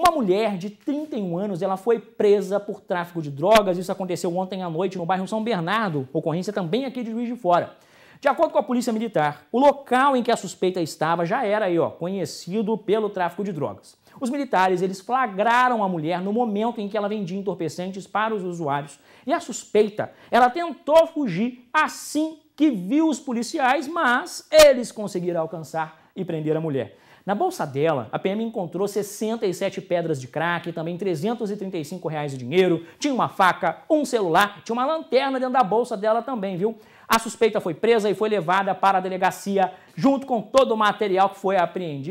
Uma mulher de 31 anos, ela foi presa por tráfico de drogas. Isso aconteceu ontem à noite no bairro São Bernardo, ocorrência também aqui de Juiz de Fora. De acordo com a polícia militar, o local em que a suspeita estava já era aí, ó, conhecido pelo tráfico de drogas. Os militares eles flagraram a mulher no momento em que ela vendia entorpecentes para os usuários e a suspeita ela tentou fugir assim que viu os policiais, mas eles conseguiram alcançar e prender a mulher. Na bolsa dela, a PM encontrou 67 pedras de crack, também 335 reais de dinheiro, tinha uma faca, um celular, tinha uma lanterna dentro da bolsa dela também, viu? A suspeita foi presa e foi levada para a delegacia junto com todo o material que foi apreendido.